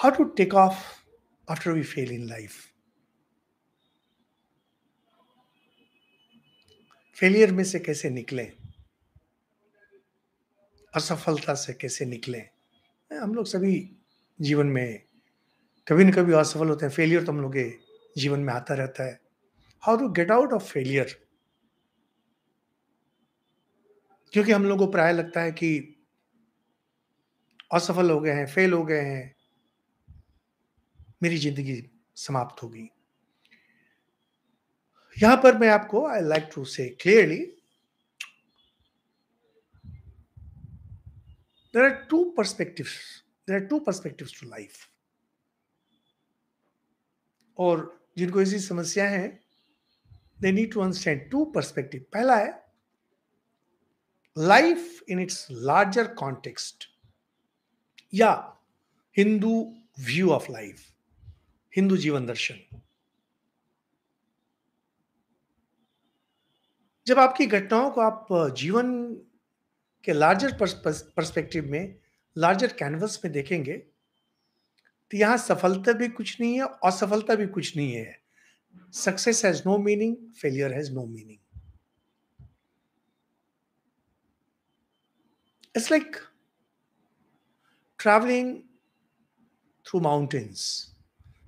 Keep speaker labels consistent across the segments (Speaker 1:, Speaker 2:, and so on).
Speaker 1: how to take off after we fail in life. Failure में से कैसे निकलें असफलता से कैसे निकलें हम लोग सभी जीवन में कभी न कभी असफल होते हैं फेलियर तो हम लोग के जीवन में आता रहता है how to get out of failure क्योंकि हम लोगों को प्राय लगता है कि असफल हो गए हैं फेल हो गए हैं मेरी जिंदगी समाप्त होगी यहां पर मैं आपको I like to say clearly there are two perspective there are two perspective to life और जिनको ऐसी समस्या है they need to understand two perspective पहला है life in its larger context या Hindu view of life Hindu जीवन दर्शन जब आपकी घटनाओं को आप जीवन के लार्जर पर्सपेक्टिव में लार्जर कैनवस में देखेंगे तो यहां सफलता भी कुछ नहीं है असफलता भी कुछ नहीं है success has no meaning failure has no meaning it's like travelling through mountains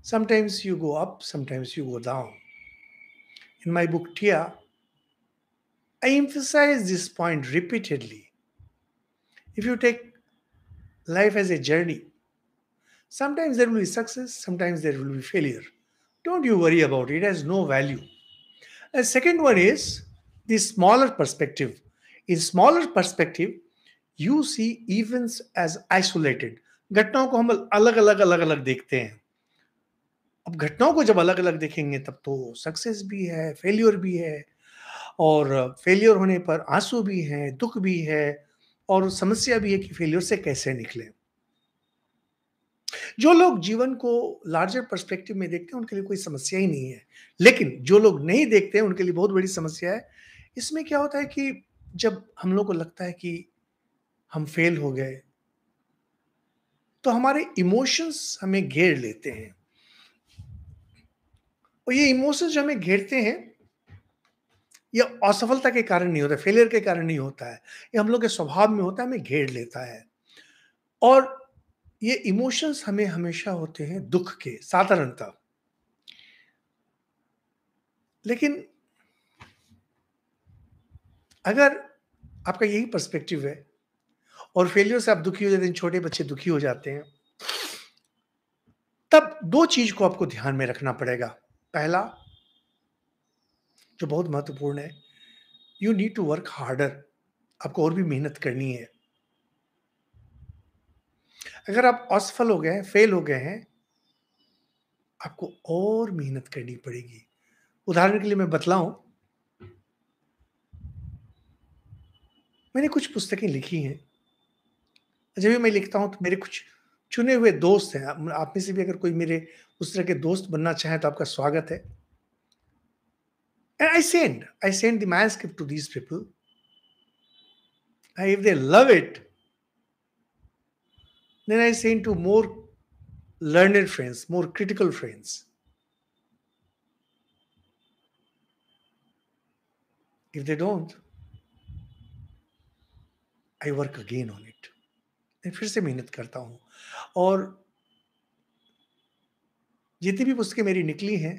Speaker 1: Sometimes you go up, sometimes you go down. In my book, Tia, I emphasize this point repeatedly. If you take life as a journey, sometimes there will be success, sometimes there will be failure. Don't you worry about it, it has no value. The second one is the smaller perspective. In smaller perspective, you see events as isolated. घटनाओं को हम अलग अलग अलग अलग देखते हैं अब घटनाओं को जब अलग अलग देखेंगे तब तो सक्सेस भी है फेल्योर भी है और फेल्योर होने पर आंसू भी हैं दुख भी है और समस्या भी है कि फेल्योर से कैसे निकले जो लोग जीवन को लार्जर पर्सपेक्टिव में देखते हैं उनके लिए कोई समस्या ही नहीं है लेकिन जो लोग नहीं देखते हैं उनके लिए बहुत बड़ी समस्या है इसमें क्या होता है कि जब हम लोग को लगता है कि हम फेल हो गए तो हमारे इमोशंस हमें घेर लेते हैं और ये इमोशंस जो हमें घेरते हैं ये असफलता के कारण नहीं होता फेलियर के कारण नहीं होता है ये हम लोग के स्वभाव में होता है हमें घेर लेता है और ये इमोशंस हमें हमेशा होते हैं दुख के साधारणतः लेकिन अगर आपका यही पर्सपेक्टिव है और फेलियर से आप दुखी हो जाते हैं छोटे बच्चे दुखी हो जाते हैं तब दो चीज को आपको ध्यान में रखना पड़ेगा पहला जो बहुत महत्वपूर्ण है you need to work harder आपको और भी मेहनत करनी है अगर आप असफल हो गए हैं फेल हो गए हैं आपको और मेहनत करनी पड़ेगी उदाहरण के लिए मैं बतलाऊं मैंने कुछ पुस्तकें लिखी हैं जब भी मैं लिखता हूं तो मेरे कुछ चुने हुए दोस्त हैं आप में से भी अगर कोई मेरे उस तरह के दोस्त बनना चाहें तो आपका स्वागत है and I send I send the mind script to these people I if they love it then I send to more learner friends more critical friends if they don't I work again on it मैं फिर से मेहनत करता हूँ और जितनी भी पुस्तकें मेरी निकली हैं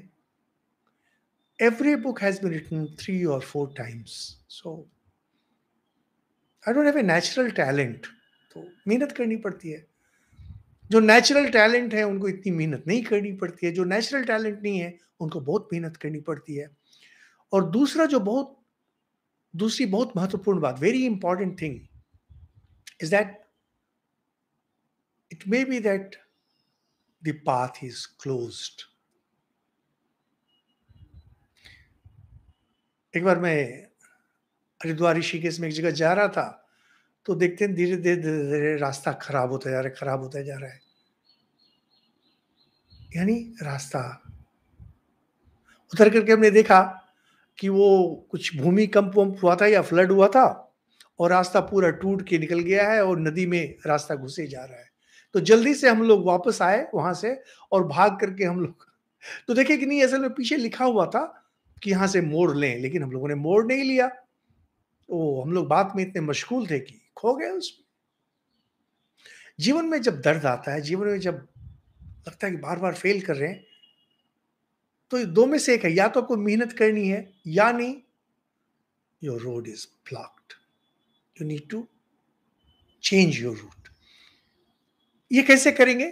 Speaker 1: every book has been written three और four times so I don't have a natural talent तो मेहनत करनी पड़ती है जो नेचुरल टैलेंट है उनको इतनी मेहनत नहीं करनी पड़ती है जो नेचुरल टैलेंट नहीं है उनको बहुत मेहनत करनी पड़ती है और दूसरा जो बहुत दूसरी बहुत महत्वपूर्ण बात very important thing is that it may be that the path is closed. एक बार मैं हरिद्वार ऋषिकेश में एक जगह जा रहा था तो देखते हैं धीरे धीरे धीरे धीरे रास्ता खराब होता जा रहा है खराब होता जा रहा है यानी रास्ता उतर करके हमने देखा कि वो कुछ भूमिकंप वंप हुआ था या फ्लड हुआ था और रास्ता पूरा टूट के निकल गया है और नदी में रास्ता घुसे जा रहा है तो जल्दी से हम लोग वापस आए वहां से और भाग करके हम लोग तो देखे कि नहीं असल में पीछे लिखा हुआ था कि यहां से मोड़ लें लेकिन हम लोगों ने मोड़ नहीं लिया ओ हम लोग बात में इतने मशगूल थे कि खो गए उसमें जीवन में जब दर्द आता है जीवन में जब लगता है कि बार बार फेल कर रहे हैं तो दो में से एक है या तो आपको मेहनत करनी है या नहीं your road is blocked you need to change your route ये कैसे करेंगे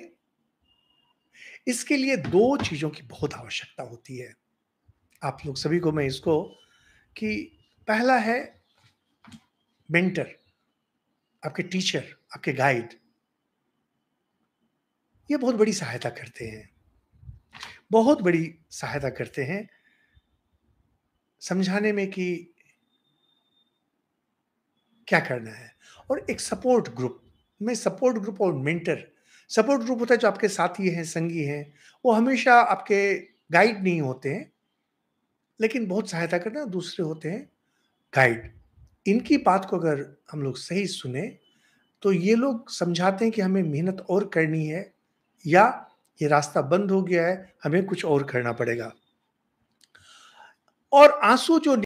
Speaker 1: इसके लिए दो चीजों की बहुत आवश्यकता होती है आप लोग सभी को मैं इसको कि पहला है मेंटर आपके टीचर आपके गाइड ये बहुत बड़ी सहायता करते हैं बहुत बड़ी सहायता करते हैं समझाने में कि क्या करना है और एक सपोर्ट ग्रुप मैं सपोर्ट ग्रुप और मेंटर सपोर्ट ग्रुप होता है जो आपके साथी हैं संगी हैं वो हमेशा आपके गाइड नहीं होते हैं लेकिन बहुत सहायता करना दूसरे होते हैं गाइड इनकी बात को अगर हम लोग सही सुने तो ये लोग समझाते हैं कि हमें मेहनत और करनी है या ये रास्ता बंद हो गया है हमें कुछ और करना पड़ेगा और आंसू जो